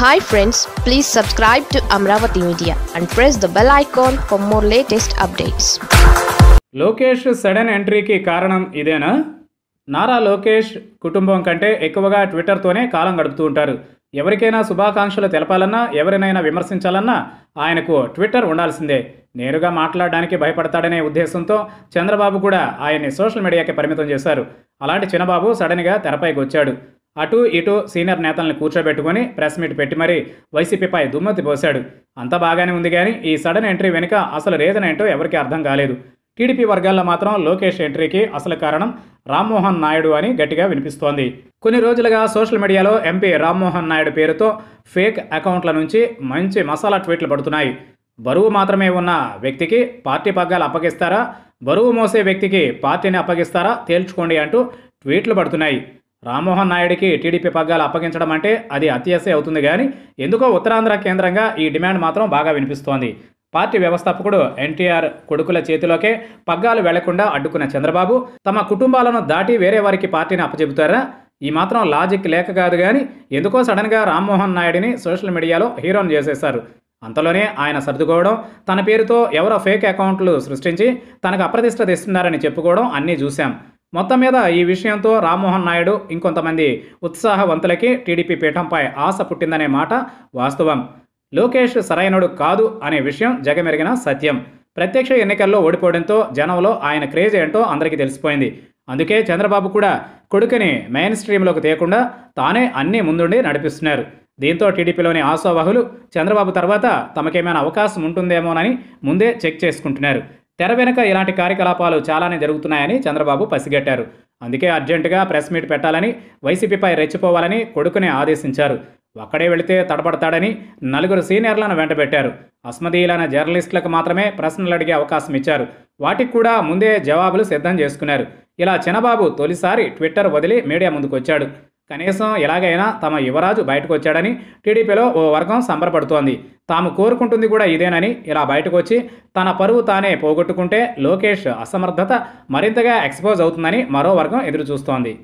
hi friends please subscribe to Amaravati media and press the bell icon for more latest updates Lokesh sudden ఎంట్రీకి కారణం ఇదేనా నారా లోకేష్ కుటుంబం కంటే ఎక్కువగా ట్విట్టర్తోనే కాలం గడుపుతూ ఉంటారు ఎవరికైనా శుభాకాంక్షలు తెలపాలన్నా ఎవరినైనా విమర్శించాలన్నా ఆయనకు ట్విట్టర్ ఉండాల్సిందే నేరుగా మాట్లాడడానికి భయపడతాడనే ఉద్దేశంతో చంద్రబాబు కూడా ఆయన్ని సోషల్ మీడియాకి పరిమితం చేశారు అలాంటి చిన్నబాబు సడన్గా తెరపైకి వచ్చాడు అటు ఇటు సీనియర్ నేతల్ని కూర్చోబెట్టుకుని ప్రెస్ మీట్ పెట్టి మరీ వైసీపీపై దుమ్మతి పోశాడు అంతా బాగానే ఉంది కానీ ఈ సడన్ ఎంట్రీ వెనుక అసలు రీజన్ ఏంటో ఎవరికీ అర్థం కాలేదు టీడీపీ వర్గాల్లో మాత్రం లోకేష్ ఎంట్రీకి అసలు కారణం రామ్మోహన్ నాయుడు అని గట్టిగా వినిపిస్తోంది కొన్ని రోజులుగా సోషల్ మీడియాలో ఎంపీ రామ్మోహన్ నాయుడు పేరుతో ఫేక్ అకౌంట్ల నుంచి మంచి మసాలా ట్వీట్లు పడుతున్నాయి బరువు మాత్రమే ఉన్న వ్యక్తికి పార్టీ పగ్గాలు అప్పగిస్తారా బరువు మోసే వ్యక్తికి పార్టీని అప్పగిస్తారా తేల్చుకోండి అంటూ ట్వీట్లు పడుతున్నాయి రామ్మోహన్ నాయుడికి టీడీపీ పగ్గాలు అప్పగించడం అంటే అది అత్యసే అవుతుంది కానీ ఎందుకో ఉత్తరాంధ్ర కేంద్రంగా ఈ డిమాండ్ మాత్రం బాగా వినిపిస్తోంది పార్టీ వ్యవస్థాపకుడు ఎన్టీఆర్ కొడుకుల చేతిలోకే పగ్గాలు వెళ్లకుండా అడ్డుకున్న చంద్రబాబు తమ కుటుంబాలను దాటి వేరే వారికి పార్టీని అప్పచెబుతారా ఈ మాత్రం లాజిక్ లేక కాదు కానీ ఎందుకో సడన్గా రామ్మోహన్ నాయుడిని సోషల్ మీడియాలో హీరోని చేసేశారు అంతలోనే ఆయన సర్దుకోవడం తన పేరుతో ఎవరో ఫేక్ అకౌంట్లు సృష్టించి తనకు అప్రతిష్ట తెస్తున్నారని చెప్పుకోవడం అన్నీ చూశాం మొత్తం మీద ఈ విషయంతో రామ్మోహన్ నాయుడు ఇంకొంతమంది ఉత్సాహవంతులకి టీడీపీ పీఠంపై ఆశ పుట్టిందనే మాట వాస్తవం లోకేష్ సరైనడు కాదు అనే విషయం జగమెరిగిన సత్యం ప్రత్యక్ష ఎన్నికల్లో ఓడిపోవడంతో జనంలో ఆయన క్రేజ్ ఏంటో అందరికీ తెలిసిపోయింది అందుకే చంద్రబాబు కూడా కొడుకుని మెయిన్ స్ట్రీమ్లోకి తీయకుండా తానే అన్నీ ముందుండి నడిపిస్తున్నారు దీంతో టీడీపీలోని ఆశావాహులు చంద్రబాబు తర్వాత తమకేమైనా అవకాశం ఉంటుందేమోనని ముందే చెక్ చేసుకుంటున్నారు తెర వెనుక ఇలాంటి కార్యకలాపాలు చాలానే జరుగుతున్నాయని చంద్రబాబు పసిగట్టారు అందుకే అర్జెంటుగా ప్రెస్ మీట్ పెట్టాలని వైసీపీపై రెచ్చిపోవాలని కొడుకుని ఆదేశించారు ఒక్కడే వెళితే తడబడతాడని నలుగురు సీనియర్లను వెంటబెట్టారు అస్మదీయులైన జర్నలిస్టులకు మాత్రమే ప్రశ్నలు అడిగే అవకాశం ఇచ్చారు వాటికి కూడా ముందే జవాబులు సిద్ధం చేసుకున్నారు ఇలా చిన్నబాబు తొలిసారి ట్విట్టర్ వదిలి మీడియా ముందుకొచ్చాడు కనీసం ఎలాగైనా తమ యువరాజు బయటకు వచ్చాడని టీడీపీలో ఓ వర్గం సంబరపడుతోంది తాము కోరుకుంటుంది కూడా ఇదేనని ఇలా బయటకు వచ్చి తన పరువు తానే పోగొట్టుకుంటే లోకేష్ అసమర్థత మరింతగా ఎక్స్పోజ్ అవుతుందని మరో వర్గం ఎదురుచూస్తోంది